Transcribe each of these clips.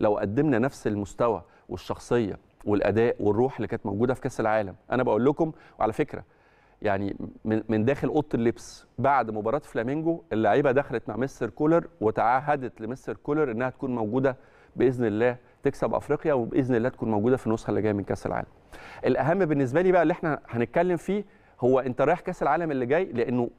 لو قدمنا نفس المستوى والشخصيه والاداء والروح اللي كانت موجوده في كاس العالم انا بقول لكم وعلى فكره يعني من داخل اوضه اللبس بعد مباراه فلامينجو اللعيبه دخلت مع مستر كولر وتعهدت لمستر كولر انها تكون موجوده باذن الله تكسب افريقيا وباذن الله تكون موجوده في النسخه اللي جايه من كاس العالم. الاهم بالنسبه لي بقى اللي احنا هنتكلم فيه هو انت رايح كاس العالم اللي جاي لانه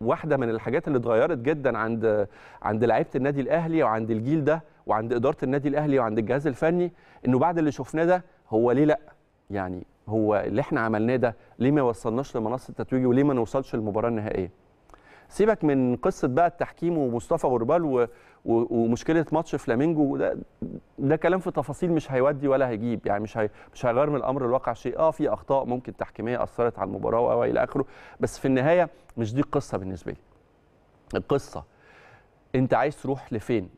واحده من الحاجات اللي اتغيرت جدا عند عند لعيبه النادي الاهلي وعند الجيل ده وعند اداره النادي الاهلي وعند الجهاز الفني انه بعد اللي شفناه ده هو ليه لا يعني هو اللي احنا عملناه ده ليه ما وصلناش لمنصه التتويج وليه ما نوصلش للمباراه النهائيه سيبك من قصه بقى التحكيم ومصطفى و... ومشكله ماتش فلامينجو ده, ده كلام في تفاصيل مش هيودي ولا هيجيب يعني مش هي مش هيغير من الامر الواقع شيء اه في اخطاء ممكن تحكيميه اثرت على المباراه او الى اخره بس في النهايه مش دي القصه بالنسبه لي القصه انت عايز تروح لفين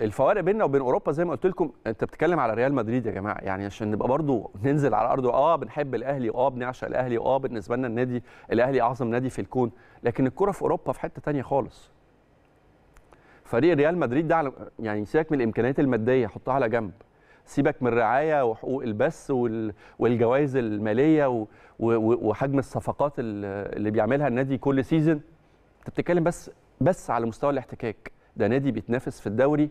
الفوارق بيننا وبين اوروبا زي ما قلت لكم انت بتتكلم على ريال مدريد يا جماعه يعني عشان نبقى برضو ننزل على ارض اه بنحب الاهلي اه بنعشق الاهلي اه بالنسبه لنا النادي الاهلي اعظم نادي في الكون لكن الكره في اوروبا في حته ثانيه خالص فريق ريال مدريد ده يعني سيبك من الامكانيات الماديه حطها على جنب سيبك من الرعايه وحقوق البث والجوائز الماليه وحجم الصفقات اللي بيعملها النادي كل سيزون انت بتتكلم بس بس على مستوى الاحتكاك ده نادي بيتنافس في الدوري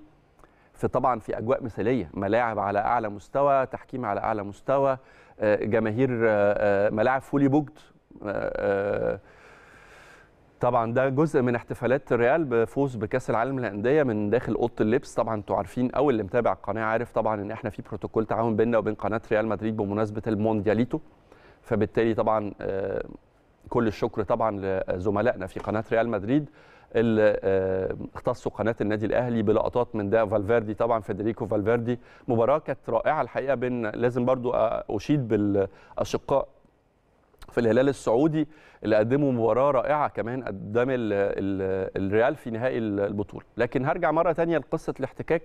في طبعا في اجواء مثاليه ملاعب على اعلى مستوى تحكيم على اعلى مستوى آه، جماهير آه، آه، ملاعب فولي بوجد طبعا ده جزء من احتفالات الريال بفوز بكاس العالم للانديه من داخل اوضه اللبس طبعا انتوا عارفين او اللي متابع القناه عارف طبعا ان احنا في بروتوكول تعاون بيننا وبين قناه ريال مدريد بمناسبه الموندياليتو فبالتالي طبعا كل الشكر طبعا لزملائنا في قناه ريال مدريد آه، اختصوا قناه النادي الاهلي بلقطات من ده فالفيردي طبعا فيدريكو فالفيردي مباراه كانت رائعه الحقيقه بين لازم برضو اشيد بالاشقاء في الهلال السعودي اللي قدموا مباراه رائعه كمان قدام الـ الـ الريال في نهائي البطوله لكن هرجع مره ثانيه لقصه الاحتكاك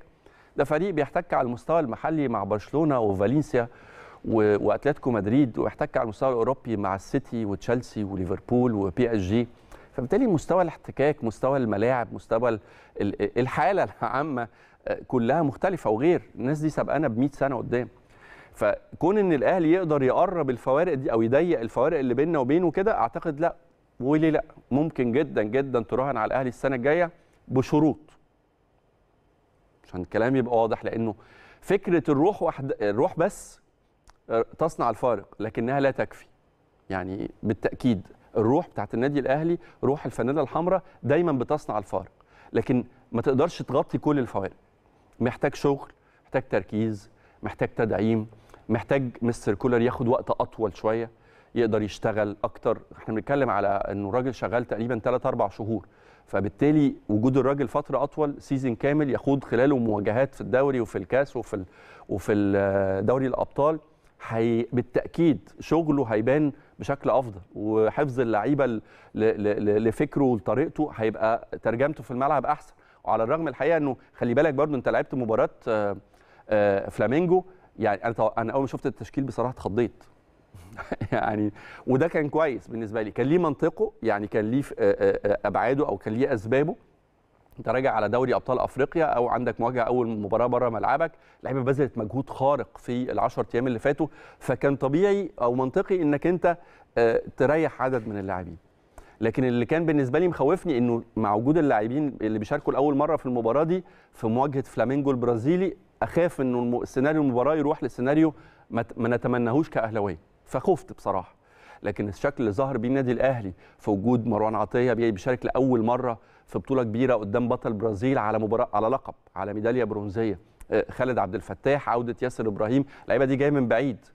ده فريق بيحتك على المستوى المحلي مع برشلونه وفالنسيا واتلتيكو مدريد ويحتك على المستوى الاوروبي مع السيتي وتشيلسي وليفربول وبي اس جي فبالتالي مستوى الاحتكاك مستوى الملاعب مستوى الحاله العامه آه، كلها مختلفه وغير الناس دي سابقانا ب 100 سنه قدام فكون ان الاهلي يقدر يقرب الفوارق دي او يضيق الفوارق اللي بيننا وبينه كده اعتقد لا وليه لا ممكن جدا جدا تراهن على الاهلي السنه الجايه بشروط عشان الكلام يبقى واضح لانه فكره الروح واحد الروح بس آه، تصنع الفارق لكنها لا تكفي يعني بالتاكيد الروح بتاعت النادي الاهلي روح الفنانه الحمراء دايما بتصنع الفارق لكن ما تقدرش تغطي كل الفوارق محتاج شغل محتاج تركيز محتاج تدعيم محتاج مستر كولر ياخد وقت اطول شويه يقدر يشتغل اكتر احنا بنتكلم على انه الراجل شغال تقريبا 3 4 شهور فبالتالي وجود الراجل فتره اطول سيزون كامل يخوض خلاله مواجهات في الدوري وفي الكاس وفي وفي دوري الابطال حي... بالتاكيد شغله هيبان بشكل افضل وحفظ اللعيبه ل... ل... لفكره ولطريقته هيبقى ترجمته في الملعب احسن وعلى الرغم الحقيقه انه خلي بالك برضو انت لعبت مباراه آ... آه، آ... آه، فلامينجو يعني انا انا اول ما شفت التشكيل بصراحه اتخضيت يعني وده كان كويس بالنسبه لي كان ليه منطقه يعني كان ليه آه، ابعاده او كان ليه اسبابه انت راجع على دوري ابطال افريقيا او عندك مواجهه اول مباراه بره ملعبك اللعيبه بذلت مجهود خارق في ال10 ايام اللي فاتوا فكان طبيعي او منطقي انك انت آه، تريح عدد من اللاعبين لكن اللي كان بالنسبه لي مخوفني انه مع وجود اللاعبين اللي بيشاركوا لاول مره في المباراه دي في مواجهه فلامينجو البرازيلي اخاف انه سيناريو المباراه يروح لسيناريو ما نتمناهوش كاهلاويه فخفت بصراحه لكن الشكل اللي ظهر بيه النادي الاهلي في وجود مروان عطيه بيشارك لاول مره في بطوله كبيره قدام بطل برازيل على مباراه على لقب على ميداليه برونزيه آه، خالد عبد الفتاح عوده ياسر ابراهيم اللعيبه دي جايه من بعيد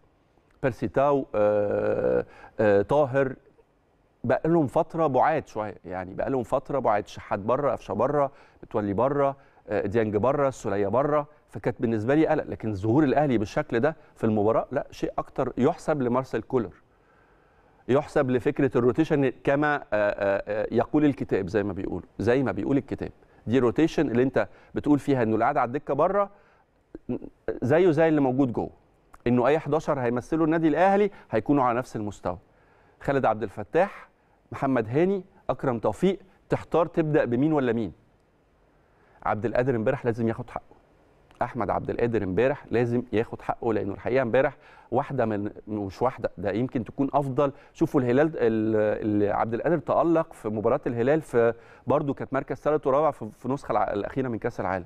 بيرسي تاو آه، آه، طاهر بقى لهم فتره بعاد شويه يعني بقى لهم فتره بعاد شحات بره قفشه بره بتولي بره ديانج بره السوليه بره فكانت بالنسبه لي قلق لكن ظهور الاهلي بالشكل ده في المباراه لا شيء اكتر يحسب لمارسيل كولر يحسب لفكره الروتيشن كما آه، آه، آه، يقول الكتاب زي ما بيقول زي ما بيقول الكتاب دي روتيشن اللي انت بتقول فيها انه القعده على الدكه بره زيه زي اللي موجود جوه انه اي 11 هيمثلوا النادي الاهلي هيكونوا على نفس المستوى خالد عبد الفتاح محمد هاني اكرم توفيق تحتار تبدا بمين ولا مين عبد القادر امبارح لازم ياخد حقه احمد عبد القادر امبارح لازم ياخد حقه لانه الحقيقه امبارح واحده من مش واحده ده يمكن تكون افضل شوفوا الهلال عبد القادر تالق في مباراه الهلال في برده كانت مركز ثالث ورابع في النسخه الاخيره من كاس العالم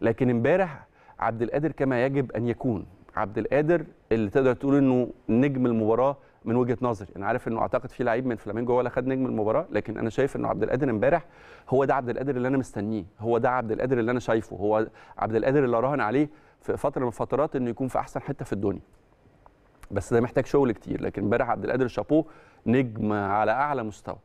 لكن امبارح عبد القادر كما يجب ان يكون عبد القادر اللي تقدر تقول انه نجم المباراه من وجهه نظري انا عارف انه اعتقد في لعيب من فلامينجو ولا خد نجم المباراه لكن انا شايف انه عبد القادر امبارح هو ده عبد القادر اللي انا مستنيه هو ده عبد القادر اللي انا شايفه هو عبد القادر اللي راهن عليه في فتره من الفترات انه يكون في احسن حته في الدنيا بس ده محتاج شغل كتير لكن امبارح عبد القادر شابوه نجم على اعلى مستوى